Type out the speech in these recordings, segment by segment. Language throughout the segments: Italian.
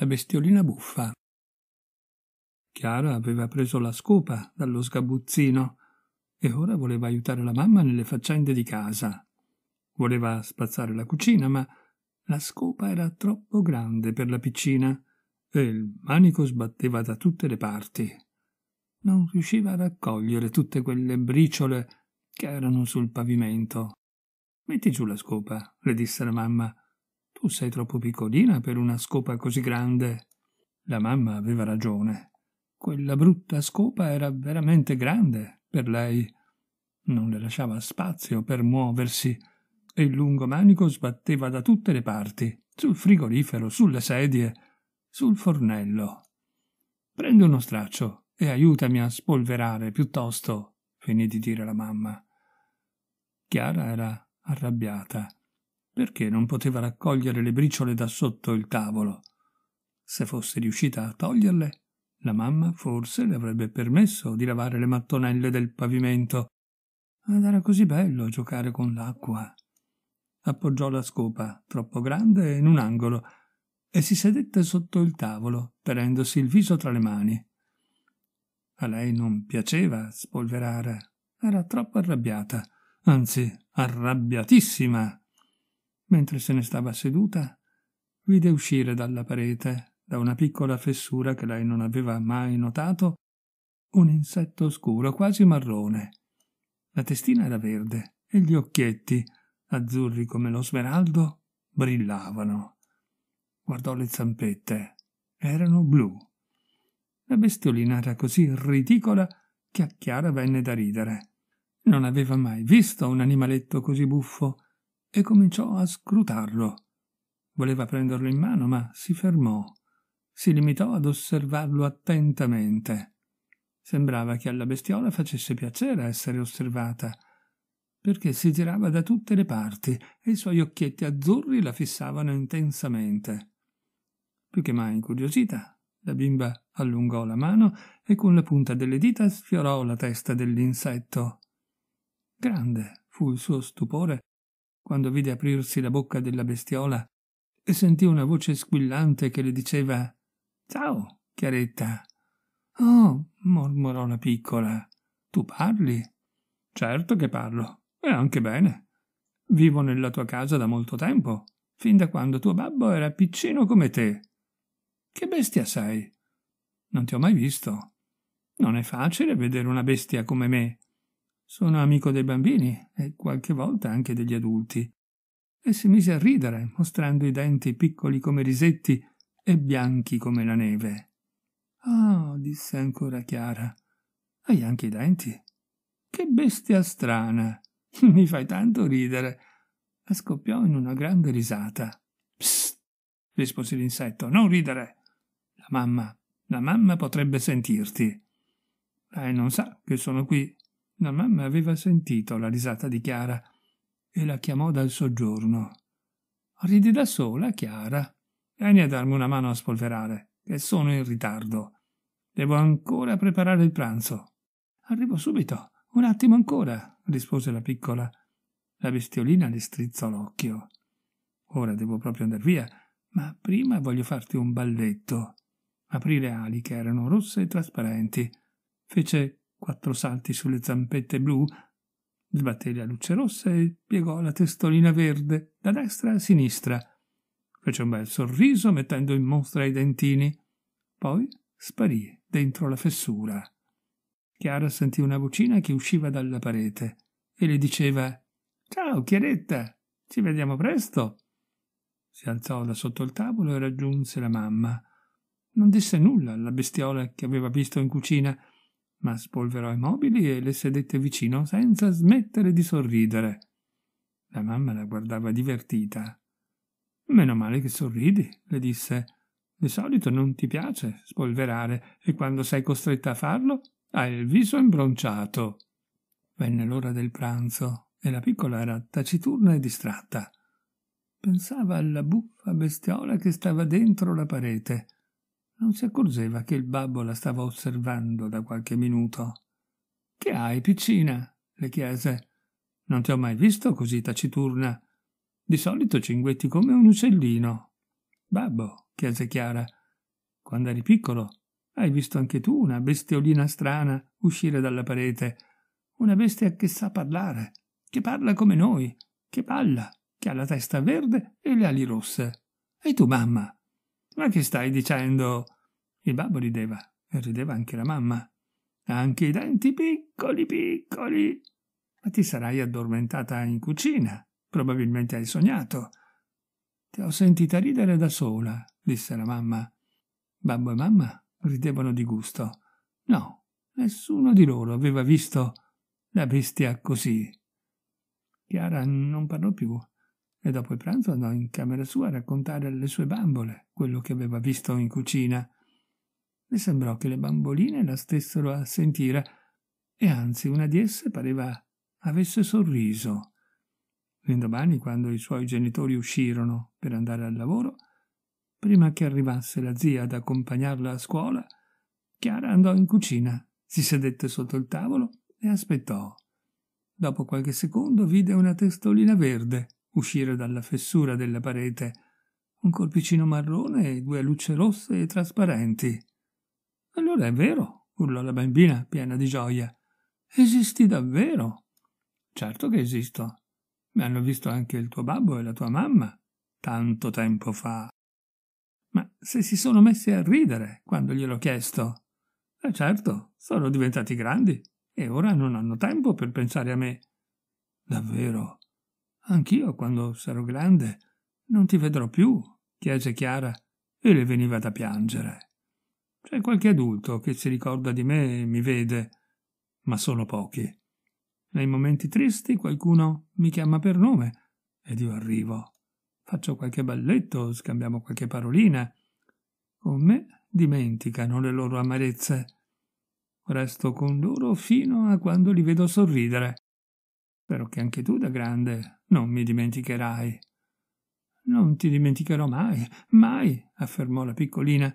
la bestiolina buffa. Chiara aveva preso la scopa dallo sgabuzzino e ora voleva aiutare la mamma nelle faccende di casa. Voleva spazzare la cucina, ma la scopa era troppo grande per la piccina e il manico sbatteva da tutte le parti. Non riusciva a raccogliere tutte quelle briciole che erano sul pavimento. Metti giù la scopa, le disse la mamma. Tu sei troppo piccolina per una scopa così grande. La mamma aveva ragione. Quella brutta scopa era veramente grande per lei. Non le lasciava spazio per muoversi e il lungo manico sbatteva da tutte le parti, sul frigorifero, sulle sedie, sul fornello. Prendi uno straccio e aiutami a spolverare piuttosto, finì di dire la mamma. Chiara era arrabbiata perché non poteva raccogliere le briciole da sotto il tavolo. Se fosse riuscita a toglierle, la mamma forse le avrebbe permesso di lavare le mattonelle del pavimento. Ed era così bello giocare con l'acqua. Appoggiò la scopa, troppo grande, in un angolo e si sedette sotto il tavolo, tenendosi il viso tra le mani. A lei non piaceva spolverare, era troppo arrabbiata, anzi arrabbiatissima Mentre se ne stava seduta, vide uscire dalla parete, da una piccola fessura che lei non aveva mai notato, un insetto scuro, quasi marrone. La testina era verde e gli occhietti, azzurri come lo smeraldo, brillavano. Guardò le zampette. Erano blu. La bestiolina era così ridicola che a Chiara venne da ridere. Non aveva mai visto un animaletto così buffo e cominciò a scrutarlo. Voleva prenderlo in mano, ma si fermò. Si limitò ad osservarlo attentamente. Sembrava che alla bestiola facesse piacere essere osservata, perché si girava da tutte le parti e i suoi occhietti azzurri la fissavano intensamente. Più che mai incuriosita, la bimba allungò la mano e con la punta delle dita sfiorò la testa dell'insetto. Grande fu il suo stupore quando vide aprirsi la bocca della bestiola e sentì una voce squillante che le diceva Ciao, Chiaretta. Oh, mormorò la piccola. Tu parli? Certo che parlo, e anche bene. Vivo nella tua casa da molto tempo, fin da quando tuo babbo era piccino come te. Che bestia sei? Non ti ho mai visto. Non è facile vedere una bestia come me. Sono amico dei bambini e qualche volta anche degli adulti. E si mise a ridere, mostrando i denti piccoli come risetti e bianchi come la neve. Ah, oh, disse ancora Chiara, hai anche i denti. Che bestia strana. Mi fai tanto ridere. E scoppiò in una grande risata. Psst, rispose l'insetto, non ridere. La mamma, la mamma potrebbe sentirti. Lei non sa che sono qui la mamma aveva sentito la risata di Chiara e la chiamò dal soggiorno. Ridi da sola, Chiara. Vieni a darmi una mano a spolverare, che sono in ritardo. Devo ancora preparare il pranzo. Arrivo subito. Un attimo ancora, rispose la piccola. La bestiolina le strizzò l'occhio. Ora devo proprio andar via, ma prima voglio farti un balletto. Aprì le ali che erano rosse e trasparenti. Fece quattro salti sulle zampette blu, sbatté la luce rossa e piegò la testolina verde da destra a sinistra. Fece un bel sorriso mettendo in mostra i dentini. Poi sparì dentro la fessura. Chiara sentì una vocina che usciva dalla parete e le diceva Ciao, Chiaretta, ci vediamo presto. Si alzò da sotto il tavolo e raggiunse la mamma. Non disse nulla alla bestiola che aveva visto in cucina, ma spolverò i mobili e le sedette vicino senza smettere di sorridere. La mamma la guardava divertita. Meno male che sorridi, le disse. Di solito non ti piace spolverare e quando sei costretta a farlo hai il viso imbronciato. Venne l'ora del pranzo e la piccola era taciturna e distratta. Pensava alla buffa bestiola che stava dentro la parete non si accorgeva che il babbo la stava osservando da qualche minuto. Che hai, piccina? le chiese. Non ti ho mai visto così taciturna. Di solito cinguetti come un uccellino. Babbo, chiese Chiara, quando eri piccolo hai visto anche tu una bestiolina strana uscire dalla parete, una bestia che sa parlare, che parla come noi, che balla, che ha la testa verde e le ali rosse. E tu, mamma, ma che stai dicendo? Il babbo rideva, e rideva anche la mamma. Anche i denti piccoli, piccoli. Ma ti sarai addormentata in cucina. Probabilmente hai sognato. Ti ho sentita ridere da sola, disse la mamma. Babbo e mamma ridevano di gusto. No, nessuno di loro aveva visto la bestia così. Chiara non parlò più e dopo il pranzo andò in camera sua a raccontare alle sue bambole quello che aveva visto in cucina. Le sembrò che le bamboline la stessero a sentire, e anzi una di esse pareva avesse sorriso. L'indomani, quando i suoi genitori uscirono per andare al lavoro, prima che arrivasse la zia ad accompagnarla a scuola, Chiara andò in cucina, si sedette sotto il tavolo e aspettò. Dopo qualche secondo vide una testolina verde uscire dalla fessura della parete un corpicino marrone e due luce rosse e trasparenti. Allora è vero, urlò la bambina piena di gioia. Esisti davvero? Certo che esisto. Mi hanno visto anche il tuo babbo e la tua mamma, tanto tempo fa. Ma se si sono messi a ridere quando gliel'ho chiesto. Eh certo, sono diventati grandi e ora non hanno tempo per pensare a me. Davvero, Anch'io, quando sarò grande, non ti vedrò più, chiese Chiara e le veniva da piangere. C'è qualche adulto che si ricorda di me e mi vede, ma sono pochi. Nei momenti tristi qualcuno mi chiama per nome ed io arrivo. Faccio qualche balletto, scambiamo qualche parolina. Con me dimenticano le loro amarezze. Resto con loro fino a quando li vedo sorridere. Spero che anche tu da grande non mi dimenticherai. Non ti dimenticherò mai, mai, affermò la piccolina.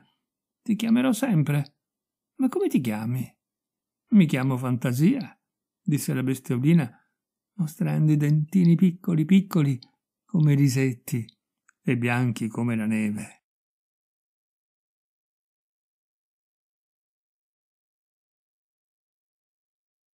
Ti chiamerò sempre. Ma come ti chiami? Mi chiamo Fantasia, disse la bestiolina, mostrando i dentini piccoli piccoli come risetti e bianchi come la neve.